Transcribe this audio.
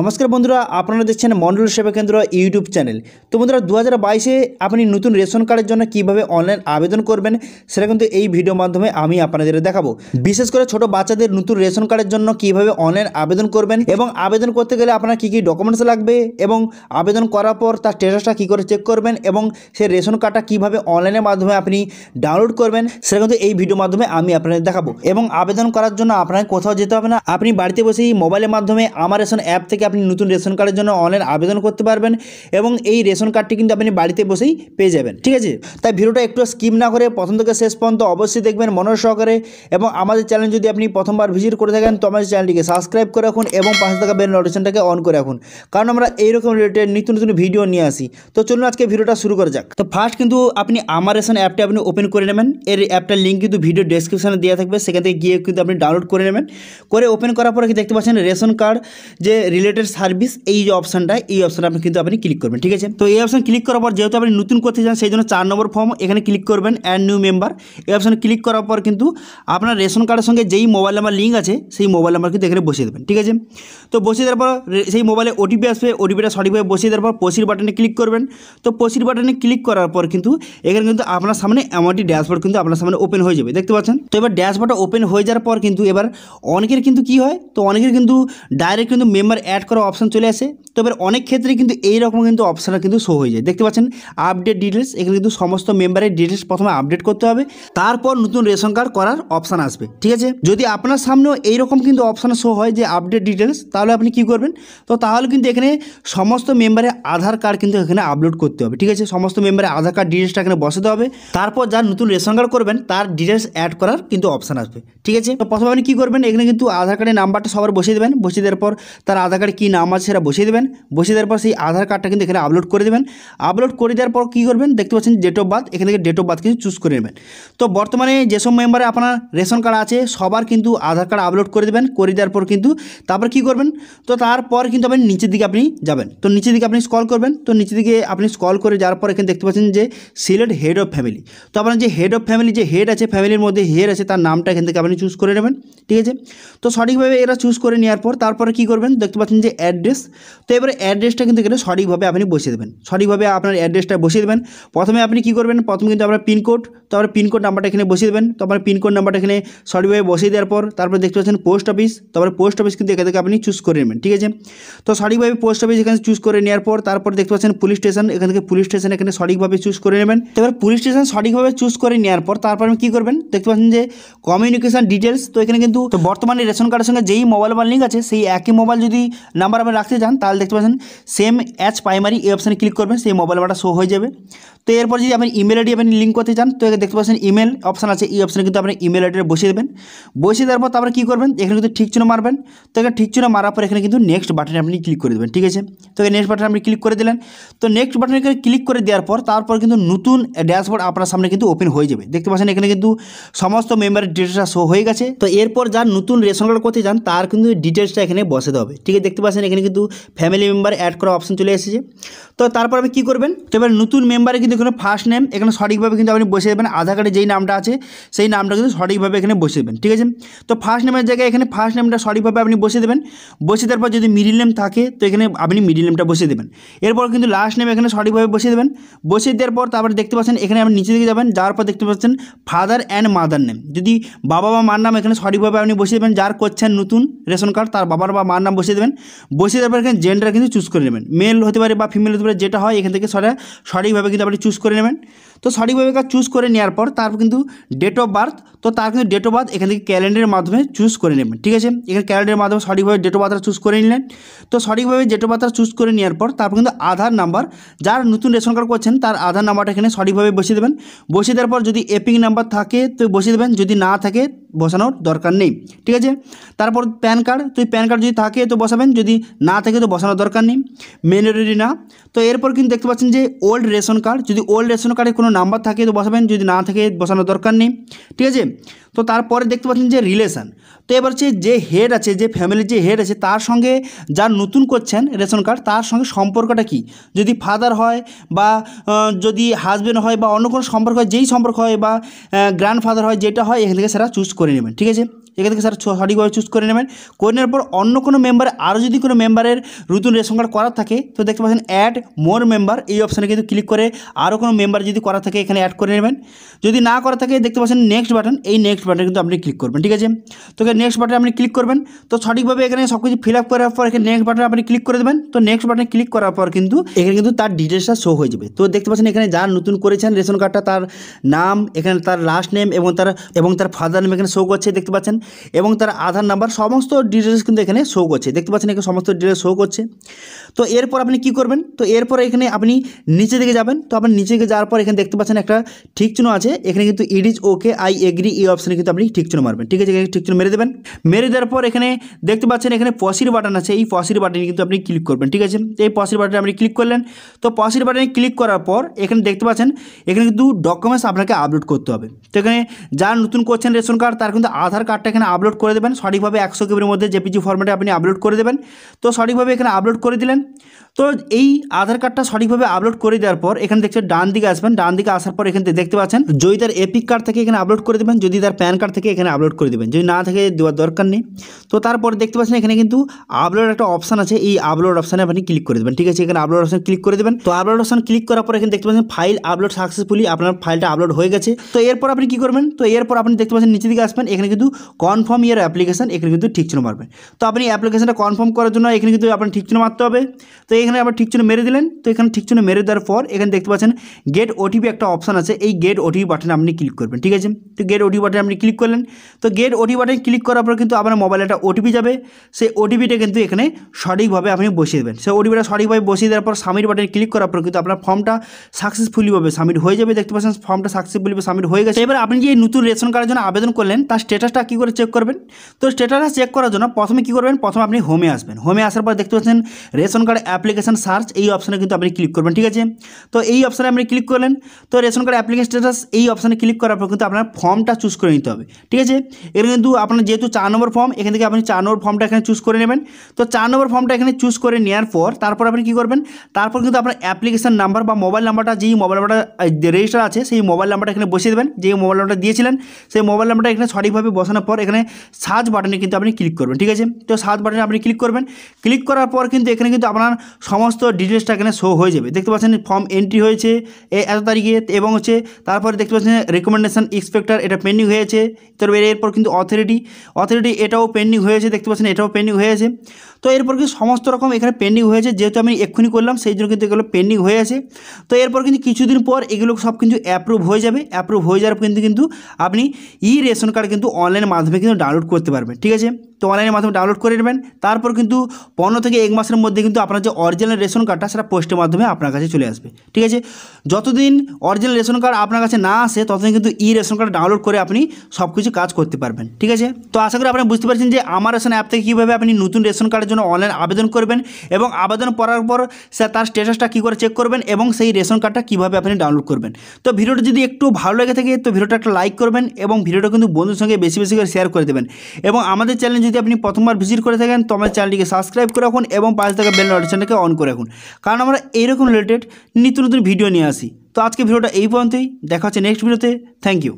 নমস্কার বন্ধুরা আপনারা দেখছেন মন্ডল সেবা কেন্দ্র ইউটিউব চ্যানেল তো বন্ধুরা দু হাজার আপনি নতুন রেশন কার্ডের জন্য কিভাবে অনলাইন আবেদন করবেন সেটা কিন্তু এই ভিডিও মাধ্যমে আমি আপনাদের দেখাবো বিশেষ করে ছোট বাচ্চাদের নতুন রেশন কার্ডের জন্য কিভাবে অনলাইন আবেদন করবেন এবং আবেদন করতে গেলে আপনার কি কি ডকুমেন্টস লাগবে এবং আবেদন করার পর তার স্টেটাসটা কী করে চেক করবেন এবং সেই রেশন কার্ডটা কিভাবে অনলাইনের মাধ্যমে আপনি ডাউনলোড করবেন সেটা কিন্তু এই ভিডিও মাধ্যমে আমি আপনাদের দেখাবো এবং আবেদন করার জন্য আপনাকে কোথাও যেতে হবে না আপনি বাড়িতে বসেই মোবাইলের মাধ্যমে আমার রেশন অ্যাপ থেকে থেকে আপনি নতুন রেশন কার্ডের জন্য অনলাইন আবেদন করতে পারবেন এবং এই রেশন কার্ডটি কিন্তু আপনি বাড়িতে বসেই পেয়ে যাবেন ঠিক আছে তাই ভিডিওটা একটু স্কিপ না করে প্রথম থেকে শেষ পর্যন্ত অবশ্যই দেখবেন মনোর সহকারে এবং আমাদের চ্যানেল যদি আপনি প্রথমবার ভিজিট করে থাকেন তো আমাদের চ্যানেলটিকে সাবস্ক্রাইব করে রাখুন এবং পাশে থাকা বেল নোটিফিকেশনটাকে অন করে রাখুন কারণ আমরা এইরকম রিলেটেড নিত্য নতুন ভিডিও নিয়ে আসি তো চলুন আজকে ভিডিওটা শুরু করা যাক তো ফার্স্ট কিন্তু আপনি আমার রেশন অ্যাপটা আপনি ওপেন করে নেবেন এর অ্যাপটার লিঙ্ক কিন্তু ভিডিও ডেসক্রিপশানে দেওয়া থাকবে সেখান থেকে গিয়ে কিন্তু আপনি ডাউনলোড করে নেবেন করে ওপেন করার পরে কি দেখতে পাচ্ছেন রেশন কার্ড যে রিলেটেড রিলেটেড সার্ভিস এই যে অপশানটা এই অপশানে আপনি কিন্তু আপনি ক্লিক করবেন ঠিক আছে তো এই অপশান ক্লিক করার পর যেহেতু আপনি নতুন করতে চান সেই জন্য চার নম্বর ফর্ম এখানে ক্লিক করবেন অ্যান্ড নিউ মেম্বার এই অপশানে ক্লিক করার পর কিন্তু আপনার রেশন কার্ডের সঙ্গে যেই মোবাইল নাম্বার লিঙ্ক আছে সেই মোবাইল নাম্বার কিন্তু এখানে বসিয়ে দেবেন ঠিক আছে তো বসিয়ে দেওয়ার পর সেই মোবাইলে ওটিপি আসবে ওটিপিটা সঠিকভাবে বসিয়ে দেওয়ার পর পসির বাটনে ক্লিক করবেন তো পসির বাটনে ক্লিক করার পর কিন্তু এখানে কিন্তু আপনার সামনে এমনটি ড্যাশবোর্ড কিন্তু আপনার সামনে ওপেন হয়ে যাবে দেখতে পাচ্ছেন তো এবার ড্যাশবোর্ডটা ওপেন হয়ে যাওয়ার পর কিন্তু এবার অনেকের কিন্তু কি হয় তো অনেকের কিন্তু ডাইরেক্ট কিন্তু মেম্বার অ্যাড অ্যাড করা অপশান চলে আসে তবে অনেক ক্ষেত্রে কিন্তু এইরকম কিন্তু অপশানটা কিন্তু শো হয়ে যায় দেখতে পাচ্ছেন আপডেট ডিটেলস এখানে কিন্তু সমস্ত মেম্বারের ডিটেলস প্রথমে আপডেট করতে হবে তারপর নতুন রেশন কার্ড করার অপশান আসবে ঠিক আছে যদি আপনার সামনেও এইরকম কিন্তু অপশান শো হয় যে আপডেট ডিটেলস তাহলে আপনি কি করবেন তো তাহলে কিন্তু এখানে সমস্ত মেম্বারের আধার কার্ড কিন্তু এখানে আপলোড করতে হবে ঠিক আছে সমস্ত মেম্বারের আধার কার্ড ডিটেলসটা এখানে বসাতে হবে তারপর যার নতুন রেশন কার্ড করবেন তার ডিটেলস অ্যাড করার কিন্তু অপশান আসবে ঠিক আছে তো প্রথমে আপনি কী করবেন এখানে কিন্তু আধার কার্ডের নাম্বারটা সবার বসিয়ে দেবেন বসিয়ে দেওয়ার পর তার আধার কার্ড কি নাম আছে সেটা বসিয়ে দেবেন বসিয়ে দেওয়ার পর সেই আধার কার্ডটা কিন্তু এখানে আপলোড করে দেবেন আপলোড করে দেওয়ার পর কী করবেন দেখতে পাচ্ছেন ডেট অফ বার্থ এখান থেকে ডেট অফ বার্থ কিন্তু চুজ করে নেবেন তো বর্তমানে যেসব মেম্বারে আপনার রেশন কার্ড আছে সবার কিন্তু আধার কার্ড আপলোড করে দেবেন করে দেওয়ার পর কিন্তু তারপর কি করবেন তো তারপর কিন্তু আপনি নিচের দিকে আপনি যাবেন তো নিচের দিকে আপনি স্কল করবেন তো নিচের দিকে আপনি স্কল করে যাওয়ার পর এখানে দেখতে পাচ্ছেন যে সিলেক্ট হেড অফ ফ্যামিলি তো আপনার যে হেড অফ ফ্যামিলি যে হেড আছে ফ্যামিলির মধ্যে হেড আছে তার নামটা এখান থেকে আপনি চুজ করে নেবেন ঠিক আছে তো সঠিকভাবে এরা চুজ করে নেওয়ার পর তারপরে কি করবেন দেখতে পাচ্ছেন যে অ্যাড্রেস তো এবারে অ্যাড্রেসটা কিন্তু এখানে সঠিকভাবে আপনি বসিয়ে দেবেন সঠিকভাবে আপনার অ্যাড্রেসটা বসিয়ে দেবেন প্রথমে আপনি কী করবেন প্রথমে কিন্তু আপনার পিনকোড তো আপনার পিনকোড নাম্বারটা এখানে বসিয়ে দেবেন তো আপনার পিনকোড নাম্বারটা এখানে সঠিকভাবে বসিয়ে দেওয়ার পর তারপরে দেখতে পাচ্ছেন পোস্ট অফিস তারপরে পোস্ট অফিস কিন্তু এখান থেকে আপনি চুজ করে নেবেন ঠিক আছে তো সঠিকভাবে পোস্ট অফিস এখানে চুজ করে নেওয়ার পর তারপর দেখতে পাচ্ছেন পুলিশ স্টেশন এখান থেকে পুলিশ স্টেশন এখানে সঠিকভাবে চুজ করে নেবেন তো এবার পুলিশ স্টেশন সঠিকভাবে চুজ করে নেওয়ার পর তারপর আপনি কী করবেন দেখতে পাচ্ছেন যে কমিউনিকেশন ডিটেলস তো এখানে কিন্তু বর্তমানে রেশন কার্ডের সঙ্গে যেই মোবাইল নাম্বার লিঙ্ক আছে সেই একই মোবাইল যদি নাম্বার আপনি রাখতে চান তাহলে দেখতে পাচ্ছেন সেম অ্যাজ প্রাইমারি এই অপশানে ক্লিক করবেন সেই মোবাইল নাম্বারটা শো হয়ে যাবে তো এরপর যদি আপনি ইমেল আইডি আপনি লিঙ্ক করতে চান তো দেখতে পাচ্ছেন ইমেল অপশান আছে এই অপশানে কিন্তু আপনি ইমেল আইডিটা বসিয়ে দেবেন বসিয়ে দেওয়ার পর তারপরে কী করবেন এখানে কিন্তু ঠিক চিহ্ন মারবেন তো এখানে ঠিক চিহ্ন মারার পর এখানে কিন্তু নেক্সট বাটনে আপনি ক্লিক করে দেবেন ঠিক আছে তো নেক্সট বাটনে আপনি ক্লিক করে দিলেন তো নেক্সট বাটনে ক্লিক করে দেওয়ার পর তারপর কিন্তু নতুন ড্যাশবোর্ড আপনার সামনে কিন্তু ওপেন হয়ে যাবে দেখতে পাচ্ছেন এখানে কিন্তু সমস্ত মেম্বারের ডিটেলসটা শো হয়ে গেছে তো এরপর যার নতুন রেশন কার্ড করতে যান তার কিন্তু ডিটেলসটা এখানে বসে দেবে ঠিক আছে দেখতে পাচ্ছেন এখানে কিন্তু ফ্যামিলি মেম্বার অ্যাড করা অপশন চলে এসেছে তো তারপর আপনি কী করবেন তো এবার নতুন মেম্বারে কিন্তু এখানে ফার্স্ট নেম এখানে সঠিকভাবে কিন্তু আপনি বসে দেবেন আধার কার্ডে যেই নামটা আছে সেই নামটা কিন্তু সঠিকভাবে এখানে বসে দেবেন ঠিক আছে তো ফার্স্ট নেমের জায়গায় এখানে ফার্স্ট নেমটা সঠিকভাবে আপনি বসে দেবেন বসে দেওয়ার পর যদি মিডিল নেম থাকে তো এখানে আপনি মিডিল নেমটা বসে দেবেন এরপর কিন্তু লাস্ট নেম এখানে সঠিকভাবে বসে দেবেন বসে দেওয়ার পর তারপরে দেখতে পাচ্ছেন এখানে আপনি নিচে দিকে যাবেন যাওয়ার পর দেখতে পাচ্ছেন ফাদার অ্যান্ড মাদার নেম যদি বাবা বা মার নাম এখানে সঠিকভাবে আপনি বসিয়ে দেবেন যার করছেন নতুন রেশন কার্ড তার বাবার বা মার নাম বসিয়ে দেবেন বসে তারপর এখানে জেন্ডার কিন্তু চুজ করে নেবেন মেল হতে পারে বা ফিমেল হতে পারে যেটা হয় এখান থেকে সরা সঠিকভাবে কিন্তু আপনি চুজ করে নেবেন তো সঠিকভাবে কাজ চুজ করে নেওয়ার পর তারপর কিন্তু ডেট অফ বার্থ তো তার কিন্তু ডেট অফ বার্থ এখান থেকে ক্যালেন্ডারের মাধ্যমে চুজ করে নেবেন ঠিক আছে এখানে ক্যালেন্ডারের মাধ্যমে সঠিকভাবে ডেট অফ বার্থটা চুজ করে নিলেন তো সঠিকভাবে ডেট অফ বার্থটা চুজ করে নেওয়ার পর তারপর কিন্তু আধার নাম্বার যার নতুন রেশন কার্ড করছেন তার আধার নাম্বারটা এখানে সঠিকভাবে বসিয়ে দেবেন বসিয়ে দেওয়ার পর যদি এপিং নাম্বার থাকে তো বসিয়ে দেবেন যদি না থাকে বসানোর দরকার নেই ঠিক আছে তারপর প্যান কার্ড তো প্যান কার্ড যদি থাকে তো বসাবেন যদি না থাকে তো বসানোর দরকার নেই মেনোরিটি না তো এরপর কিন্তু দেখতে পাচ্ছেন যে ওল্ড রেশন কার্ড যদি ওল্ড রেশন কার্ডে কোনো নাম্বার থাকে তো বসাবেন যদি না থাকে বসানোর দরকার নেই ঠিক আছে তো তারপরে দেখতে পাচ্ছেন যে রিলেশান তো এবার হচ্ছে যে হেড আছে যে ফ্যামিলির যে হেড আছে তার সঙ্গে যার নতুন করছেন রেশন কার্ড তার সঙ্গে সম্পর্কটা কি যদি ফাদার হয় বা যদি হাজব্যান্ড হয় বা অন্য কোনো সম্পর্ক হয় যেই সম্পর্ক হয় বা গ্র্যান্ড ফাদার হয় যেটা হয় এখান থেকে সেটা চুজ করে নেবেন ঠিক আছে এখান থেকে স্যার সঠিকভাবে চুজ করে নেবেন করে নেওয়ার পর অন্য কোনো মেম্বার আরও যদি কোনো মেম্বারের নতুন রেশন কার্ড করা থাকে তো দেখতে পাচ্ছেন অ্যাড মোর মেম্বার এই অপশানে কিন্তু ক্লিক করে আরও কোনো মেম্বার যদি করা থাকে এখানে অ্যাড করে নেবেন যদি না করা থাকে দেখতে পাচ্ছেন নেক্সট বাটন এই নেক্সট বাটন কিন্তু আপনি ক্লিক করবেন ঠিক আছে তো নেক্সট বাটনে আপনি ক্লিক করবেন তো সঠিকভাবে এখানে সব কিছু ফিল আপ করার পর এখানে নেক্সট বাটনে আপনি ক্লিক করে দেবেন তো নেক্সট বাটনে ক্লিক করার পর কিন্তু এখানে কিন্তু তার ডিটেলসটা শো হয়ে যাবে তো দেখতে পাচ্ছেন এখানে যা নতুন করেছেন রেশন কার্ডটা তার নাম এখানে তার লাস্ট নেম এবং তার এবং তার ফাদার নেম এখানে শো করছে দেখতে পাচ্ছেন এবং তার আধার নাম্বার সমস্ত ডিটেলস কিন্তু এখানে শো করছে দেখতে পাচ্ছেন এখানে সমস্ত ডিটেলস শো করছে তো এরপর আপনি কি করবেন তো এরপর এখানে আপনি নিচে দিকে যাবেন তো আপনি নিচে দিকে যাওয়ার পর এখানে দেখতে পাচ্ছেন একটা ঠিক চিহ্ন আছে এখানে কিন্তু it is okay I agree এই অপশানে কিন্তু আপনি ঠিক চিহ্ন মারবেন ঠিক আছে এখানে ঠিক চিহ্ন মেরে দেবেন মেরে দেওয়ার পর এখানে দেখতে পাচ্ছেন এখানে পসির বাটন আছে এই পসির বাটনে কিন্তু আপনি ক্লিক করবেন ঠিক আছে এই পসির বাটনে আপনি ক্লিক করলেন তো পসির বাটনে ক্লিক করার পর এখানে দেখতে পাচ্ছেন এখানে কিন্তু ডকুমেন্টস আপনাকে আপলোড করতে হবে তো এখানে যারা নতুন করছেন রেশন কার্ড তার কিন্তু আধার কার্ডটা এখানে আপলোড করে দেবেন সঠিকভাবে একশো কেবির মধ্যে জেপিজি ফর্মেটে আপনি আপলোড করে দেবেন তো সঠিকভাবে এখানে আপলোড করে দিলেন তো এই আধার কার্ডটা সঠিকভাবে আপলোড করে দেওয়ার পর এখানে দেখছেন ডান দিকে আসবেন ডান দিকে আসার পর এখানে দেখতে পাচ্ছেন যদি তার এপিক কার্ড থেকে এখানে আপলোড করে দেবেন যদি তার প্যান কার্ড থেকে এখানে আপলোড করে দেবেন যদি না থাকে দেওয়ার দরকার নেই তো তারপর দেখতে পাচ্ছেন এখানে কিন্তু আপলোড একটা অপশান আছে এই আপলোড অপশানে আপনি ক্লিক করে দেবেন ঠিক আছে এখানে আপলোড অপশান ক্লিক করে দেবেন তো আপলোড অপশান ক্লিক করার পর এখানে দেখতে পাচ্ছেন ফাইল আপলোড সাকসেসফুলি আপনার ফাইলটা আপলোড হয়ে গেছে তো এরপর আপনি কি করবেন তো এরপর আপনি দেখতে পাচ্ছেন নিচে দিকে আসবেন এখানে কিন্তু কনফার্ম ইয়ার অ্যাপ্লিকেশান এখানে কিন্তু ঠিক চিহ্ন মারবেন তো আপনি অ্যাপ্লিকেশানটা কনফার্ম করার জন্য এখানে কিন্তু আপনার ঠিক চিহ্ন মারতে হবে তো এখানে আবার ঠিক চিহ্ন মেরে দিলেন তো এখানে ঠিক চিহ্ন মেরে দেওয়ার পর এখানে দেখতে পাচ্ছেন গেট ওটিপি একটা অপশান আছে এই গেট ওটিপি বাটনে আপনি ক্লিক করবেন ঠিক আছে তো গেট ওটিপি বাটনে আপনি ক্লিক করলেন তো গেট ওটিপি বাটনে ক্লিক করার পর কিন্তু আপনার মোবাইলে একটা ওটিপি যাবে সেই ওটিপিটা কিন্তু এখানে সঠিকভাবে আপনি বসিয়ে দেবেন সেই ওটিপিটা সঠিকভাবে বসিয়ে দেওয়ার পর সামিট বাটনে ক্লিক করার পর কিন্তু আপনার ফর্মটা সাকসেসফুলিভাবে সাবমিট হয়ে যাবে দেখতে পাচ্ছেন ফর্মটা সাকসেসফুলি সাবমিট হয়ে গেছে এবার আপনি যে নতুন রেশন কার্ডের জন্য আবেদন করলেন তার স্টেটাসটা কী করে করে চেক করবেন তো স্ট্যাটাস চেক করার জন্য প্রথমে কী করবেন প্রথমে আপনি হোমে আসবেন হোমে আসার পর দেখতে পাচ্ছেন রেশন কার্ড অ্যাপ্লিকেশন সার্চ এই অপশানে কিন্তু আপনি ক্লিক করবেন ঠিক আছে তো এই অপশানে আপনি ক্লিক করলেন তো রেশন কার্ড অ্যাপ্লিকেশন স্ট্যাটাস এই অপশানে ক্লিক করার পর কিন্তু আপনার ফর্মটা চুজ করে নিতে হবে ঠিক আছে এর কিন্তু আপনার যেহেতু চার নম্বর ফর্ম এখান থেকে আপনি চার নম্বর ফর্মটা এখানে চুজ করে নেবেন তো চার নম্বর ফর্মটা এখানে চুজ করে নেওয়ার পর তারপর আপনি কী করবেন তারপর কিন্তু আপনার অ্যাপ্লিকেশন নাম্বার বা মোবাইল নাম্বারটা যেই মোবাইল নাম্বারটা রেজিস্টার আছে সেই মোবাইল নাম্বারটা এখানে বসিয়ে দেবেন যে মোবাইল নাম্বারটা দিয়েছিলেন সেই মোবাইল নাম্বারটা এখানে সঠিকভাবে বসানোর পর এখানে সার্চ বাটনে কিন্তু আপনি ক্লিক করবেন ঠিক আছে তো সার্চ বাটনে আপনি ক্লিক করবেন ক্লিক করার পর কিন্তু এখানে কিন্তু আপনার সমস্ত ডিটেলসটা এখানে শো হয়ে যাবে দেখতে পাচ্ছেন ফর্ম এন্ট্রি হয়েছে এত তারিখে এবং হচ্ছে তারপরে দেখতে পাচ্ছেন রেকমেন্ডেশন ইন্সপেক্টর এটা পেন্ডিং হয়েছে তারপরে এরপর কিন্তু অথরিটি অথরিটি এটাও পেন্ডিং হয়েছে দেখতে পাচ্ছেন এটাও পেন্ডিং হয়েছে তো এরপর কিন্তু সমস্ত রকম এখানে পেন্ডিং হয়েছে যেহেতু আমি এক্ষুনি করলাম সেই জন্য কিন্তু এগুলো পেন্ডিং হয়ে আছে তো এরপর কিন্তু কিছুদিন পর এগুলো সব কিন্তু অ্যাপ্রুভ হয়ে যাবে অ্যাপ্রুভ হয়ে যাওয়ার কিন্তু কিন্তু আপনি ই রেশন কার্ড কিন্তু অনলাইন মাধ্যমে আপনি কিন্তু ডাউনলোড করতে পারবেন ঠিক আছে তো অনলাইনের মাধ্যমে ডাউনলোড করে নেবেন তারপর কিন্তু পনেরো থেকে এক মাসের মধ্যে কিন্তু আপনার যে অরিজিনাল রেশন কার্ডটা সেটা পোস্টের মাধ্যমে আপনার কাছে চলে আসবে ঠিক আছে যতদিন অরিজিনাল রেশন কার্ড আপনার কাছে না আসে ততদিন কিন্তু ই রেশন কার্ড ডাউনলোড করে আপনি সব কিছু কাজ করতে পারবেন ঠিক আছে তো আশা করি আপনারা বুঝতে পারছেন যে আমার রেশন অ্যাপ থেকে কীভাবে আপনি নতুন রেশন কার্ডের জন্য অনলাইন আবেদন করবেন এবং আবেদন করার পর সে তার স্ট্যাটাসটা কী করে চেক করবেন এবং সেই রেশন কার্ডটা কীভাবে আপনি ডাউনলোড করবেন তো ভিডিওটা যদি একটু ভালো লেগে থাকে তো ভিডিওটা একটা লাইক করবেন এবং ভিডিওটা কিন্তু বন্ধুর সঙ্গে বেশি বেশি করে শেয়ার করে দেবেন এবং আমাদের চ্যানেল যদি আপনি প্রথমবার ভিজিট করে থাকেন তো আমার চ্যানেলটিকে সাবস্ক্রাইব করে রাখুন এবং পাশে থাকা বেল নোটিফিকেশনটাকে অন করে রাখুন কারণ আমরা এইরকম রিলেটেড নিত্য নতুন ভিডিও নিয়ে আসি তো আজকে ভিডিওটা এই পর্যন্তই দেখা হচ্ছে নেক্সট ভিডিওতে থ্যাংক ইউ